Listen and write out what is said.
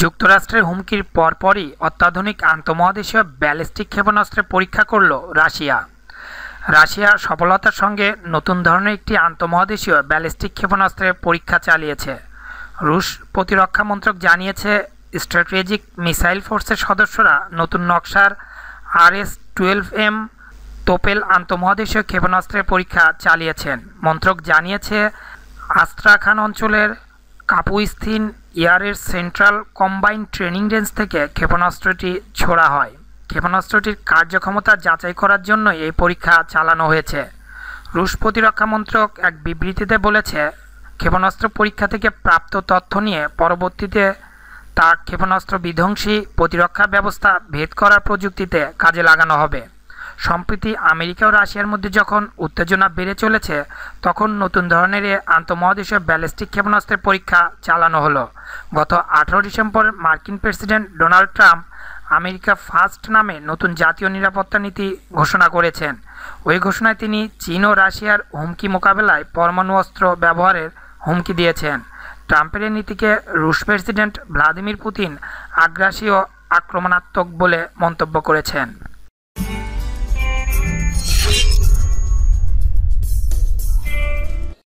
যুক্তরাষ্ট্রের হুমকির পরপরই অত্যাধুনিক আন্তঃমহাদেশীয় ব্যালিস্টিক ক্ষেপণাস্ত্রের পরীক্ষা করল রাশিয়া রাশিয়া সফলতার সঙ্গে নতুন ধরনের একটি আন্তঃমহাদেশীয় ব্যালিস্টিক ক্ষেপণাস্ত্রের পরীক্ষা চালিয়েছে রুশ প্রতিরক্ষা মন্ত্রক জানিয়েছে স্ট্র্যাটেজিক মিসাইল ফোর্সের সদস্যরা নতুন নকশার আরএস টুয়েলভ এম তোপেল আন্তঃমহাদেশীয় ক্ষেপণাস্ত্রের পরীক্ষা চালিয়েছেন মন্ত্রক জানিয়েছে আস্ত্রাখান অঞ্চলের কাপুইস্থিন ইয়ারের সেন্ট্রাল কম্বাইন্ড ট্রেনিং রেঞ্জ থেকে ক্ষেপণাস্ত্রটি ছোড়া হয় ক্ষেপণাস্ত্রটির কার্যক্ষমতা যাচাই করার জন্য এই পরীক্ষা চালানো হয়েছে রুশ প্রতিরক্ষা মন্ত্রক এক বিবৃতিতে বলেছে ক্ষেপণাস্ত্র পরীক্ষা থেকে প্রাপ্ত তথ্য নিয়ে পরবর্তীতে তা ক্ষেপণাস্ত্র বিধ্বংসী প্রতিরক্ষা ব্যবস্থা ভেদ করার প্রযুক্তিতে কাজে লাগানো হবে সম্প্রতি আমেরিকা ও রাশিয়ার মধ্যে যখন উত্তেজনা বেড়ে চলেছে তখন নতুন ধরনের আন্তঃমহাদেশীয় ব্যালিস্টিক ক্ষেপণাস্ত্রের পরীক্ষা চালানো হলো গত আঠারো ডিসেম্বর মার্কিন president Donald Trump America First নামে নতুন জাতীয় নিরাপত্তা নীতি ঘোষণা করেছেন ওই ঘোষণায় তিনি চীন ও রাশিয়ার হুমকি মোকাবেলায় পরমাণু অস্ত্র ব্যবহারের হুমকি দিয়েছেন ট্রাম্পের এই নীতিকে রুশ প্রেসিডেন্ট ভ্লাদিমির পুতিন আগ্রাসী ও আক্রমণাত্মক বলে মন্তব্য করেছেন